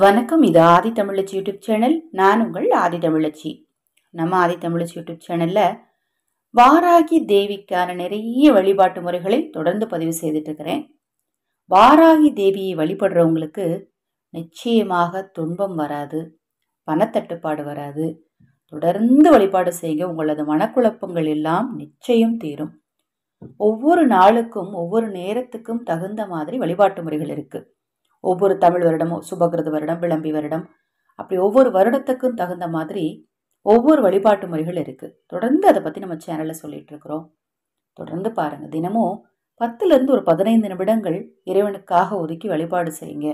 வணக்கம் இது ஆதி தமிழச்சி YouTube channel நான் உங்கள் ஆதி தமிழச்சி நம்ம ஆதி தமிழச்சி யூடியூப் சேனலில் வாராகி தேவிக்கான நிறைய வழிபாட்டு முறைகளை தொடர்ந்து பதிவு இருக்கிறேன் வாராகி தேவியை வழிபடுறவங்களுக்கு நிச்சயமாக துன்பம் வராது பணத்தட்டுப்பாடு வராது தொடர்ந்து வழிபாடு செய்ய உங்களது மனக்குழப்பங்கள் எல்லாம் நிச்சயம் தீரும் ஒவ்வொரு நாளுக்கும் ஒவ்வொரு நேரத்துக்கும் தகுந்த மாதிரி வழிபாட்டு முறைகள் இருக்குது ஒவ்வொரு தமிழ் வருடமும் சுபகிருத வருடம் விளம்பி வருடம் அப்படி ஒவ்வொரு வருடத்துக்கும் தகுந்த மாதிரி ஒவ்வொரு வழிபாட்டு முறைகள் இருக்குது தொடர்ந்து அதை பற்றி நம்ம சேனலில் சொல்லிகிட்டு இருக்கிறோம் தொடர்ந்து பாருங்கள் தினமும் பத்துலேருந்து ஒரு பதினைந்து நிமிடங்கள் இறைவனுக்காக ஒதுக்கி வழிபாடு செய்யுங்க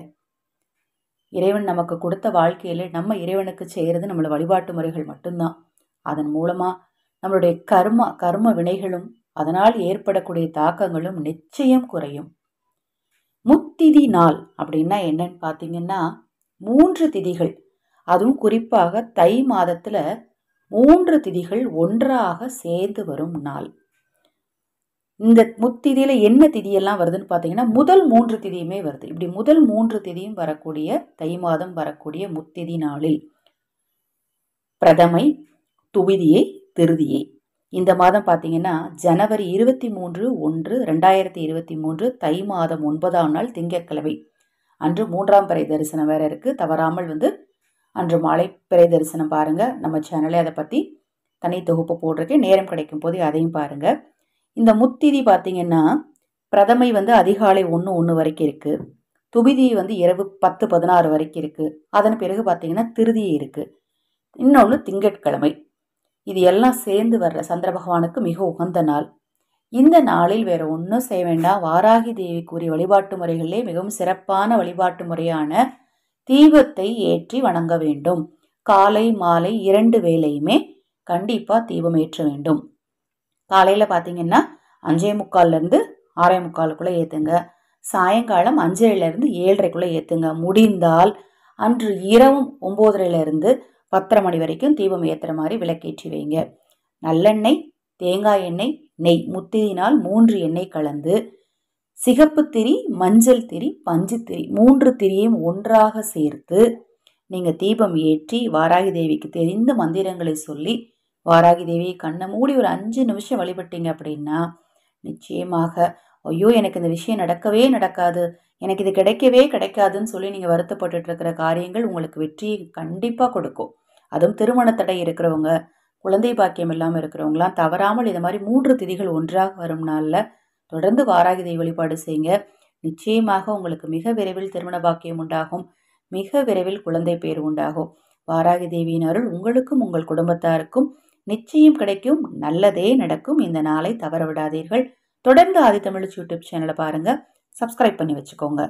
இறைவன் நமக்கு கொடுத்த வாழ்க்கையில் நம்ம இறைவனுக்கு செய்கிறது நம்மளோட வழிபாட்டு முறைகள் மட்டும்தான் அதன் மூலமாக நம்மளுடைய கர்ம கர்ம வினைகளும் அதனால் ஏற்படக்கூடிய தாக்கங்களும் நிச்சயம் குறையும் முத்திதி நாள் அப்படின்னா என்னன்னு பார்த்தீங்கன்னா மூன்று திதிகள் அதுவும் குறிப்பாக தை மாதத்தில் மூன்று திதிகள் ஒன்றாக சேர்ந்து வரும் நாள் இந்த முத்திதியில் என்ன திதியெல்லாம் வருதுன்னு பார்த்தீங்கன்னா முதல் மூன்று திதியுமே வருது இப்படி முதல் மூன்று திதியும் வரக்கூடிய தை மாதம் வரக்கூடிய முத்திதி நாளில் பிரதமை துவிதியை திருதியை இந்த மாதம் பார்த்தீங்கன்னா ஜனவரி இருபத்தி மூன்று ஒன்று ரெண்டாயிரத்தி இருபத்தி மூன்று தை மாதம் ஒன்பதாம் நாள் திங்கட்கிழமை அன்று மூன்றாம் பிறை தரிசனம் வேறு இருக்குது தவறாமல் வந்து அன்று மாலை பிறை தரிசனம் பாருங்கள் நம்ம சேனலே அதை பற்றி தனி தொகுப்பு போட்டிருக்கேன் நேரம் கிடைக்கும் போது அதையும் பாருங்கள் இந்த முத்திதி பார்த்திங்கன்னா பிரதமை வந்து அதிகாலை ஒன்று ஒன்று வரைக்கும் இருக்குது துபிதி வந்து இரவு பத்து பதினாறு வரைக்கும் இருக்குது அதன் பிறகு பார்த்திங்கன்னா திருதி இருக்குது இன்னொன்று திங்கட்கிழமை இது எல்லாம் சேர்ந்து வர்ற சந்திர பகவானுக்கு மிக உகந்த நாள் இந்த நாளில் வேறு ஒன்றும் செய்ய வேண்டாம் வாராகி தேவி கூறிய வழிபாட்டு முறைகளிலே மிகவும் சிறப்பான வழிபாட்டு முறையான தீபத்தை ஏற்றி வணங்க வேண்டும் காலை மாலை இரண்டு வேலையுமே கண்டிப்பாக தீபம் ஏற்ற வேண்டும் காலையில் பார்த்தீங்கன்னா அஞ்சே முக்கால்லேருந்து ஆறே முக்காலுக்குள்ளே ஏற்றுங்க சாயங்காலம் அஞ்சரையிலேருந்து ஏழரைக்குள்ளே ஏற்றுங்க முடிந்தால் அன்று இரவும் ஒம்போதரையிலேருந்து பத்தரை மணி வரைக்கும் தீபம் ஏற்றுற மாதிரி விளக்கேற்றி வைங்க நல்லெண்ணெய் தேங்காய் எண்ணெய் நெய் முத்திரினால் மூன்று எண்ணெய் கலந்து சிகப்பு திரி மஞ்சள் திரி பஞ்சு திரி மூன்று திரியும் ஒன்றாக சேர்த்து நீங்கள் தீபம் ஏற்றி வாராகி தேவிக்கு தெரிந்த மந்திரங்களை சொல்லி வாராகி தேவியை கண்ணை மூடி ஒரு அஞ்சு நிமிஷம் வழிபட்டீங்க அப்படின்னா நிச்சயமாக ஐயோ எனக்கு இந்த விஷயம் நடக்கவே நடக்காது எனக்கு இது கிடைக்கவே கிடைக்காதுன்னு சொல்லி நீங்கள் வருத்தப்பட்டுட்டு இருக்கிற காரியங்கள் உங்களுக்கு வெற்றியை கண்டிப்பாக கொடுக்கும் அதுவும் திருமண தடை இருக்கிறவங்க குழந்தை பாக்கியம் இல்லாமல் இருக்கிறவங்களாம் தவறாமல் இது மாதிரி மூன்று திதிகள் ஒன்றாக வரும் நாளில் தொடர்ந்து வாராகிதை வழிபாடு செய்யுங்க நிச்சயமாக உங்களுக்கு மிக விரைவில் திருமண பாக்கியம் உண்டாகும் மிக விரைவில் குழந்தை பேர் உண்டாகும் வாராகி தேவியின் அருள் உங்களுக்கும் உங்கள் குடும்பத்தாருக்கும் நிச்சயம் கிடைக்கும் நல்லதே நடக்கும் இந்த நாளை தவற விடாதீர்கள் தொடர்ந்து ஆதி தமிழ் யூடியூப் சேனலை பாருங்கள் சப்ஸ்கிரைப் பண்ணி வச்சுக்கோங்க